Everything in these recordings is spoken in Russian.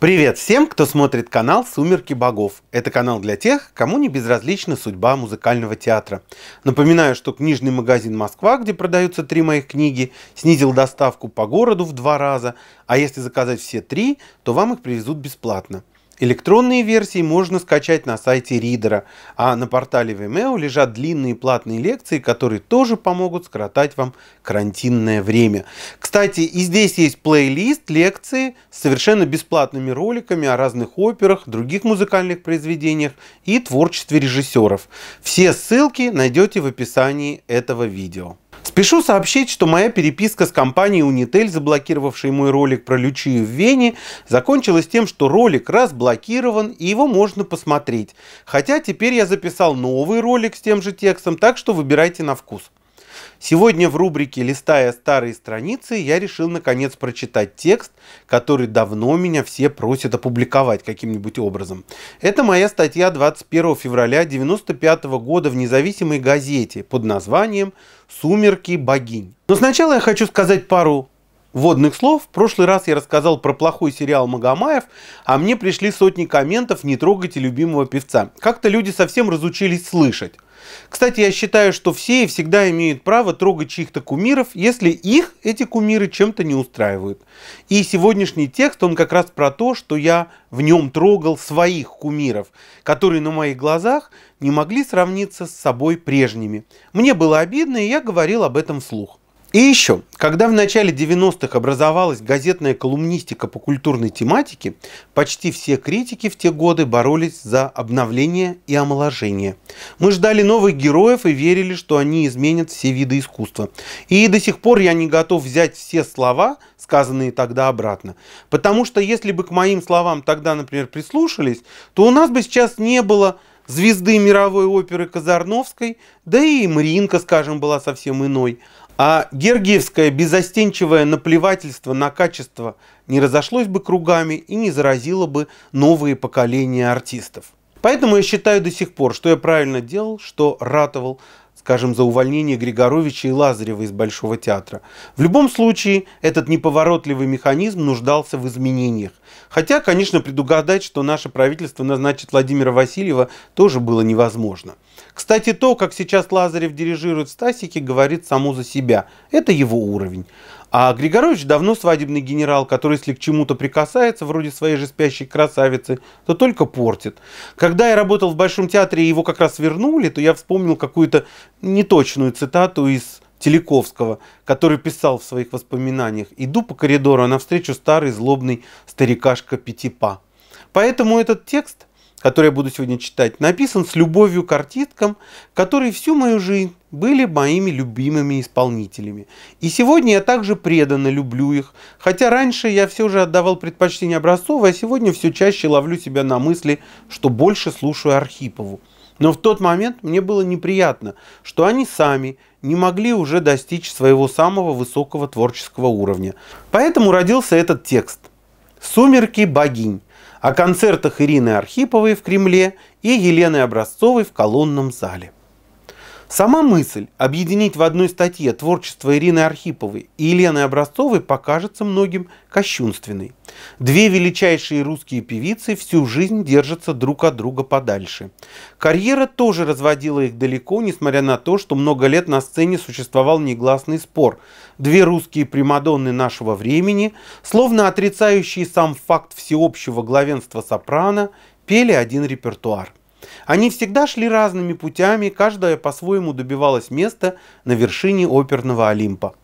Привет всем, кто смотрит канал «Сумерки богов». Это канал для тех, кому не безразлична судьба музыкального театра. Напоминаю, что книжный магазин «Москва», где продаются три моих книги, снизил доставку по городу в два раза, а если заказать все три, то вам их привезут бесплатно. Электронные версии можно скачать на сайте Ридера, а на портале Vimeo лежат длинные платные лекции, которые тоже помогут скоротать вам карантинное время. Кстати, и здесь есть плейлист лекции с совершенно бесплатными роликами о разных операх, других музыкальных произведениях и творчестве режиссеров. Все ссылки найдете в описании этого видео. Спешу сообщить, что моя переписка с компанией Unitel, заблокировавшей мой ролик про Лючию в Вене, закончилась тем, что ролик разблокирован и его можно посмотреть. Хотя теперь я записал новый ролик с тем же текстом, так что выбирайте на вкус. Сегодня в рубрике «Листая старые страницы» я решил наконец прочитать текст, который давно меня все просят опубликовать каким-нибудь образом. Это моя статья 21 февраля 1995 года в независимой газете под названием «Сумерки богинь». Но сначала я хочу сказать пару вводных слов. В прошлый раз я рассказал про плохой сериал Магомаев, а мне пришли сотни комментов «Не трогайте любимого певца». Как-то люди совсем разучились слышать. Кстати, я считаю, что все и всегда имеют право трогать чьих-то кумиров, если их эти кумиры чем-то не устраивают. И сегодняшний текст, он как раз про то, что я в нем трогал своих кумиров, которые на моих глазах не могли сравниться с собой прежними. Мне было обидно, и я говорил об этом вслух. И еще, когда в начале 90-х образовалась газетная колумнистика по культурной тематике, почти все критики в те годы боролись за обновление и омоложение. Мы ждали новых героев и верили, что они изменят все виды искусства. И до сих пор я не готов взять все слова, сказанные тогда обратно. Потому что если бы к моим словам тогда, например, прислушались, то у нас бы сейчас не было звезды мировой оперы Казарновской, да и Маринка, скажем, была совсем иной. А гергиевское безостенчивое наплевательство на качество не разошлось бы кругами и не заразило бы новые поколения артистов. Поэтому я считаю до сих пор, что я правильно делал, что ратовал скажем, за увольнение Григоровича и Лазарева из Большого театра. В любом случае, этот неповоротливый механизм нуждался в изменениях. Хотя, конечно, предугадать, что наше правительство назначит Владимира Васильева, тоже было невозможно. Кстати, то, как сейчас Лазарев дирижирует Стасики, говорит само за себя. Это его уровень. А Григорович давно свадебный генерал, который, если к чему-то прикасается, вроде своей же спящей красавицы, то только портит. Когда я работал в Большом театре, и его как раз вернули, то я вспомнил какую-то неточную цитату из Телековского, который писал в своих воспоминаниях «Иду по коридору, а навстречу старый злобный старикашка Пятипа». Поэтому этот текст который я буду сегодня читать, написан с любовью к артисткам, которые всю мою жизнь были моими любимыми исполнителями. И сегодня я также преданно люблю их, хотя раньше я все же отдавал предпочтение Образцовой, а сегодня все чаще ловлю себя на мысли, что больше слушаю Архипову. Но в тот момент мне было неприятно, что они сами не могли уже достичь своего самого высокого творческого уровня. Поэтому родился этот текст «Сумерки богинь», о концертах Ирины Архиповой в Кремле и Елены Образцовой в колонном зале. Сама мысль объединить в одной статье творчество Ирины Архиповой и Елены Образцовой покажется многим кощунственной. Две величайшие русские певицы всю жизнь держатся друг от друга подальше. Карьера тоже разводила их далеко, несмотря на то, что много лет на сцене существовал негласный спор. Две русские примадонны нашего времени, словно отрицающие сам факт всеобщего главенства сопрано, пели один репертуар – они всегда шли разными путями, каждая по-своему добивалась места на вершине оперного Олимпа.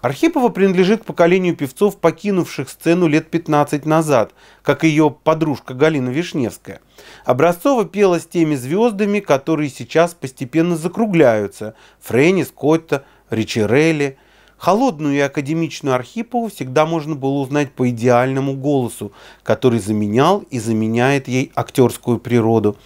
Архипова принадлежит к поколению певцов, покинувших сцену лет 15 назад, как ее подружка Галина Вишневская. Образцова пела с теми звездами, которые сейчас постепенно закругляются – Фрэнни, Скотта, Ричи Релли – Холодную и академичную Архипову всегда можно было узнать по идеальному голосу, который заменял и заменяет ей актерскую природу.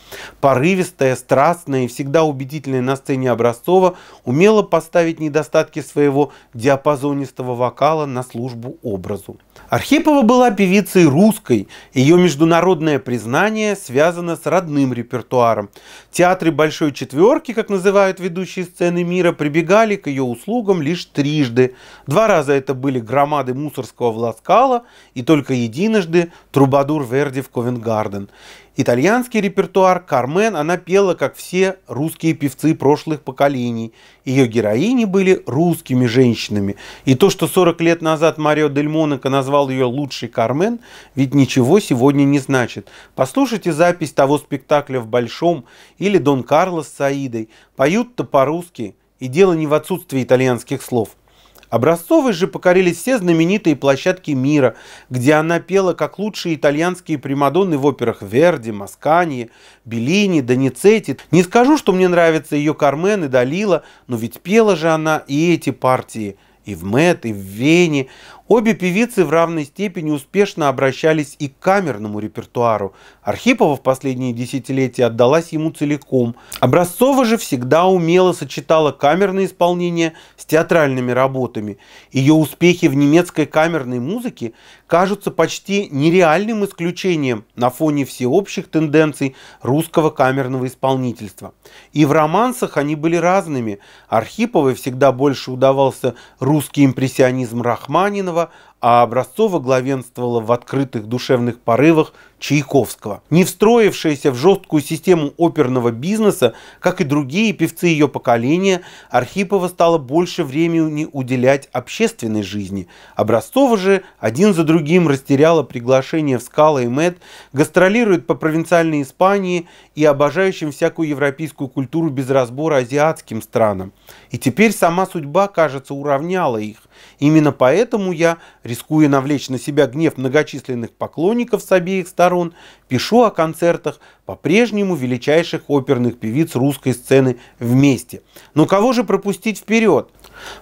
Порывистая, страстная и всегда убедительная на сцене Образцова умела поставить недостатки своего диапазонистого вокала на службу образу. Архипова была певицей русской. Ее международное признание связано с родным репертуаром. Театры «Большой четверки», как называют ведущие сцены мира, прибегали к ее услугам лишь трижды два раза это были громады мусорского Власкала и только единожды трубадур Верди в Ковенгарден. Итальянский репертуар Кармен она пела, как все русские певцы прошлых поколений. Ее героини были русскими женщинами. И то, что 40 лет назад Марио Дель Монако назвал ее лучшей Кармен, ведь ничего сегодня не значит. Послушайте запись того спектакля в Большом или Дон Карлос с Саидой. Поют-то по-русски, и дело не в отсутствии итальянских слов – Образцовой же покорили все знаменитые площадки мира, где она пела как лучшие итальянские примадонны в операх Верди, Маскани, Беллини, Доницетти. Не скажу, что мне нравятся ее Кармен и Далила, но ведь пела же она и эти партии – и в Мэт, и в Вене. Обе певицы в равной степени успешно обращались и к камерному репертуару. Архипова в последние десятилетия отдалась ему целиком. Образцова же всегда умело сочетала камерные исполнения с театральными работами. Ее успехи в немецкой камерной музыке кажутся почти нереальным исключением на фоне всеобщих тенденций русского камерного исполнительства. И в романсах они были разными. Архиповой всегда больше удавался русский импрессионизм Рахманинова, этого а Образцова главенствовала в открытых душевных порывах Чайковского. Не встроившаяся в жесткую систему оперного бизнеса, как и другие певцы ее поколения, Архипова стала больше времени уделять общественной жизни. Образцова же один за другим растеряла приглашение в Скала и Мэтт, гастролирует по провинциальной Испании и обожающим всякую европейскую культуру без разбора азиатским странам. И теперь сама судьба, кажется, уравняла их. Именно поэтому я рисую рискуя навлечь на себя гнев многочисленных поклонников с обеих сторон, пишу о концертах по-прежнему величайших оперных певиц русской сцены вместе. Но кого же пропустить вперед?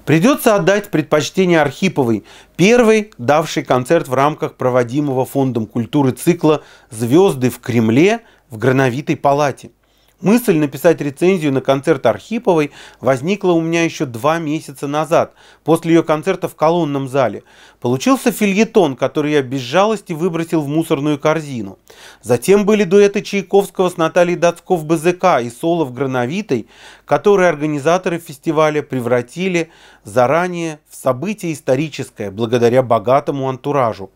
Придется отдать предпочтение Архиповой, первой давшей концерт в рамках проводимого Фондом культуры цикла «Звезды в Кремле» в Грановитой палате. Мысль написать рецензию на концерт Архиповой возникла у меня еще два месяца назад, после ее концерта в колонном зале. Получился фильетон, который я без жалости выбросил в мусорную корзину. Затем были дуэты Чайковского с Натальей Дацков БЗК и соло в Грановитой, которые организаторы фестиваля превратили заранее в событие историческое благодаря богатому антуражу.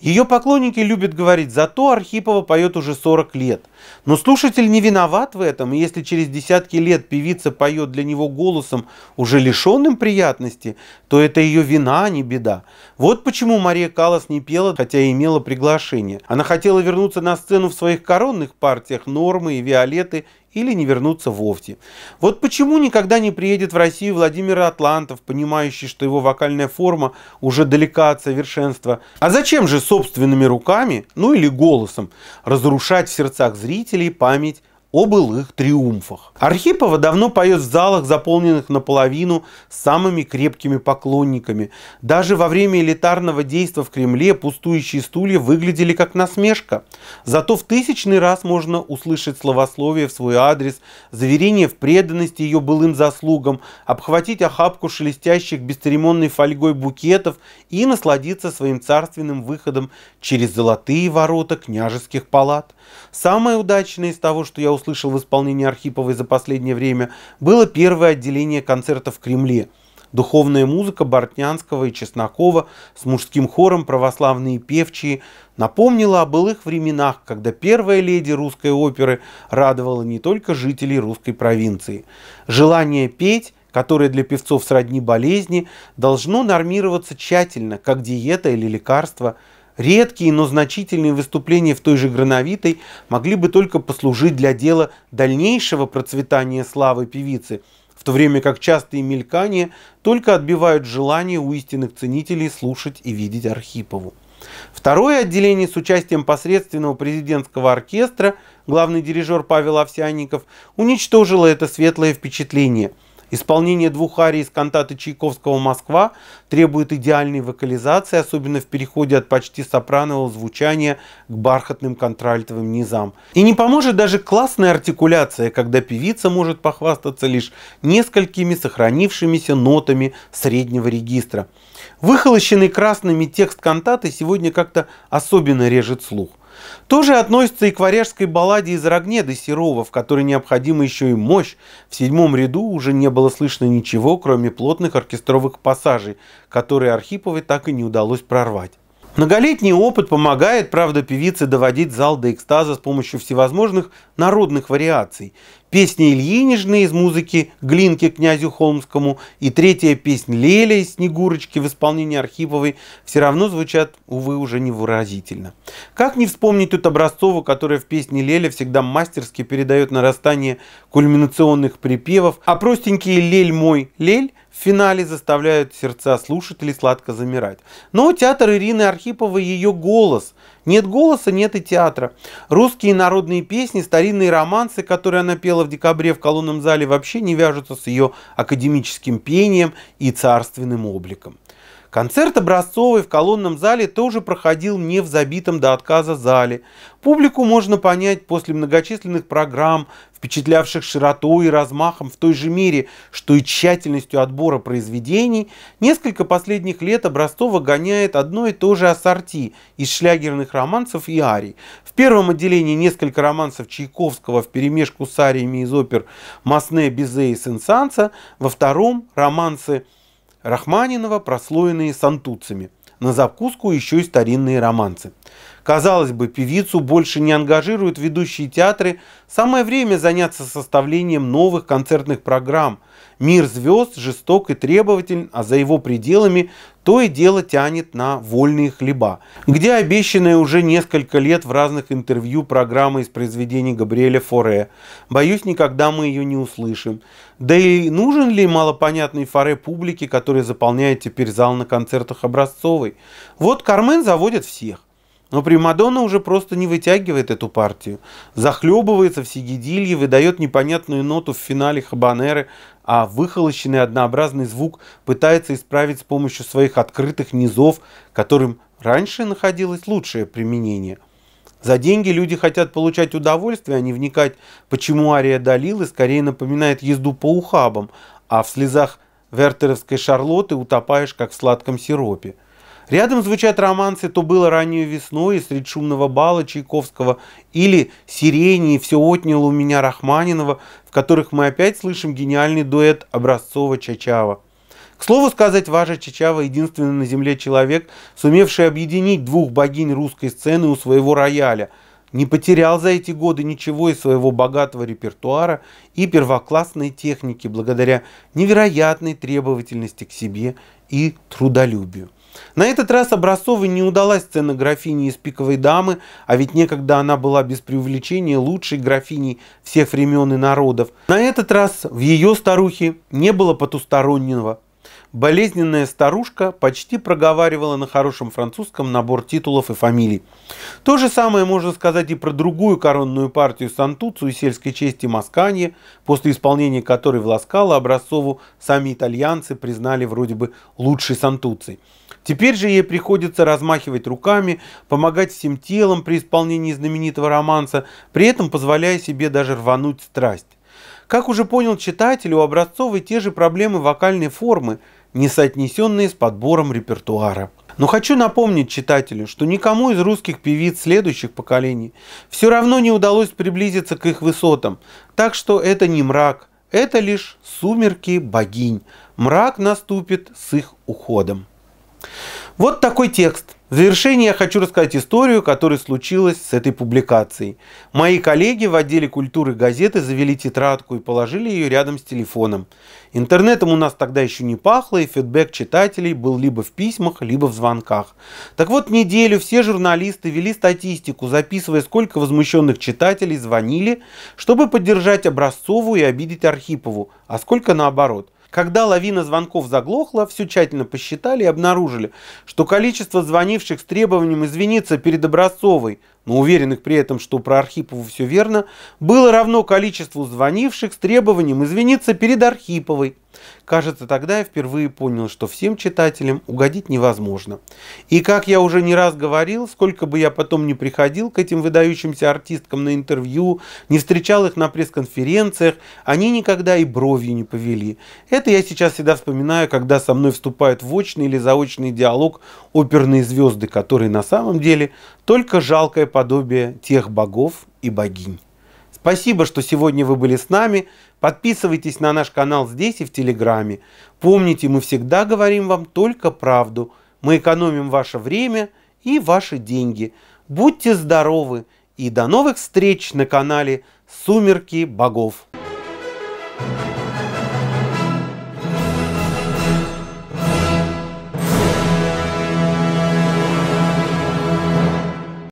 Ее поклонники любят говорить, зато Архипова поет уже 40 лет. Но слушатель не виноват в этом, и если через десятки лет певица поет для него голосом, уже лишенным приятности, то это ее вина, а не беда. Вот почему Мария Калас не пела, хотя и имела приглашение. Она хотела вернуться на сцену в своих коронных партиях Нормы и Виолеты или не вернутся вовсе. Вот почему никогда не приедет в Россию Владимир Атлантов, понимающий, что его вокальная форма уже далека от совершенства. А зачем же собственными руками, ну или голосом, разрушать в сердцах зрителей память о былых триумфах. Архипова давно поет в залах, заполненных наполовину самыми крепкими поклонниками. Даже во время элитарного действа в Кремле пустующие стулья выглядели как насмешка. Зато в тысячный раз можно услышать словословие в свой адрес, заверение в преданности ее былым заслугам, обхватить охапку шелестящих бесцеремонной фольгой букетов и насладиться своим царственным выходом через золотые ворота княжеских палат. Самое удачное из того, что я услышал услышал в исполнении Архиповой за последнее время, было первое отделение концерта в Кремле. Духовная музыка Бортнянского и Чеснокова с мужским хором «Православные певчие» напомнила о былых временах, когда первая леди русской оперы радовала не только жителей русской провинции. Желание петь которое для певцов сродни болезни, должно нормироваться тщательно, как диета или лекарство – Редкие, но значительные выступления в той же Грановитой могли бы только послужить для дела дальнейшего процветания славы певицы, в то время как частые мелькания только отбивают желание у истинных ценителей слушать и видеть Архипову. Второе отделение с участием посредственного президентского оркестра, главный дирижер Павел Овсянников, уничтожило это светлое впечатление – Исполнение двух арий из кантата Чайковского «Москва» требует идеальной вокализации, особенно в переходе от почти сопранового звучания к бархатным контральтовым низам. И не поможет даже классная артикуляция, когда певица может похвастаться лишь несколькими сохранившимися нотами среднего регистра. Выхолощенный красными текст кантаты сегодня как-то особенно режет слух. То же относится и к варежской балладе из Рогнеды Серова, в которой необходима еще и мощь. В седьмом ряду уже не было слышно ничего, кроме плотных оркестровых пассажей, которые Архиповой так и не удалось прорвать. Многолетний опыт помогает, правда, певице доводить зал до экстаза с помощью всевозможных народных вариаций. Песни Ильи Нежны из музыки Глинки князю Холмскому и третья песня Леля из Снегурочки в исполнении Архиповой все равно звучат, увы, уже невыразительно. Как не вспомнить тут Образцову, которая в песне Леля всегда мастерски передает нарастание кульминационных припевов, а простенький «Лель мой, лель» в финале заставляют сердца слушателей сладко замирать. Но театр Ирины Архиповой – ее голос. Нет голоса, нет и театра. Русские народные песни, старинные романсы, которые она пела в декабре в колонном зале, вообще не вяжутся с ее академическим пением и царственным обликом. Концерт образцовый в колонном зале тоже проходил не в забитом до отказа зале. Публику можно понять после многочисленных программ, впечатлявших широтой и размахом в той же мере, что и тщательностью отбора произведений, несколько последних лет Образцова гоняет одно и то же ассорти из шлягерных романсов и арий. В первом отделении несколько романсов Чайковского в вперемешку с ариями из опер «Масне, Бизе и Сенсанса», во втором – романсы – Рахманинова прослоенные сантуцами, на закуску еще и старинные романсы. Казалось бы, певицу больше не ангажируют ведущие театры, самое время заняться составлением новых концертных программ. Мир звезд жесток и требователен, а за его пределами то и дело тянет на вольные хлеба, где обещанная уже несколько лет в разных интервью программа из произведений Габриэля Форе. Боюсь, никогда мы ее не услышим. Да и нужен ли малопонятный Форе публике, который заполняет теперь зал на концертах образцовой? Вот Кармен заводит всех. Но Примадонна уже просто не вытягивает эту партию. Захлебывается в сигидилье, выдает непонятную ноту в финале хабанеры, а выхолощенный однообразный звук пытается исправить с помощью своих открытых низов, которым раньше находилось лучшее применение. За деньги люди хотят получать удовольствие, а не вникать, почему Ария Далилы скорее напоминает езду по ухабам, а в слезах вертеровской Шарлоты утопаешь, как в сладком сиропе. Рядом звучат романсы «То было раннюю весной» и «Средь шумного бала» Чайковского или «Сирени» и «Все отняло у меня Рахманинова», в которых мы опять слышим гениальный дуэт Образцова-Чачава. К слову сказать, Важа Чичава – единственный на земле человек, сумевший объединить двух богинь русской сцены у своего рояля. Не потерял за эти годы ничего из своего богатого репертуара и первоклассной техники благодаря невероятной требовательности к себе и трудолюбию. На этот раз Образцовой не удалась сцена графини из «Пиковой дамы», а ведь некогда она была без преувеличения лучшей графиней всех времен и народов. На этот раз в ее старухе не было потустороннего, Болезненная старушка почти проговаривала на хорошем французском набор титулов и фамилий. То же самое можно сказать и про другую коронную партию Сантуцию сельской чести Масканье, после исполнения которой в Ласкало образцову сами итальянцы признали вроде бы лучшей Сантуцией. Теперь же ей приходится размахивать руками, помогать всем телом при исполнении знаменитого романса, при этом позволяя себе даже рвануть страсть. Как уже понял читатель, у Образцовой те же проблемы вокальной формы, не соотнесенные с подбором репертуара. Но хочу напомнить читателю, что никому из русских певиц следующих поколений все равно не удалось приблизиться к их высотам, так что это не мрак, это лишь сумерки богинь. Мрак наступит с их уходом. Вот такой текст – в завершение я хочу рассказать историю, которая случилась с этой публикацией. Мои коллеги в отделе культуры газеты завели тетрадку и положили ее рядом с телефоном. Интернетом у нас тогда еще не пахло, и фидбэк читателей был либо в письмах, либо в звонках. Так вот, неделю все журналисты вели статистику, записывая, сколько возмущенных читателей звонили, чтобы поддержать Образцову и обидеть Архипову, а сколько наоборот – когда лавина звонков заглохла, все тщательно посчитали и обнаружили, что количество звонивших с требованием извиниться перед Образцовой но уверенных при этом, что про Архипову все верно, было равно количеству звонивших с требованием извиниться перед Архиповой. Кажется, тогда я впервые понял, что всем читателям угодить невозможно. И как я уже не раз говорил, сколько бы я потом не приходил к этим выдающимся артисткам на интервью, не встречал их на пресс-конференциях, они никогда и бровью не повели. Это я сейчас всегда вспоминаю, когда со мной вступает в очный или заочный диалог оперные звезды, которые на самом деле только жалкое подобие тех богов и богинь. Спасибо, что сегодня вы были с нами. Подписывайтесь на наш канал здесь и в Телеграме. Помните, мы всегда говорим вам только правду. Мы экономим ваше время и ваши деньги. Будьте здоровы и до новых встреч на канале «Сумерки богов».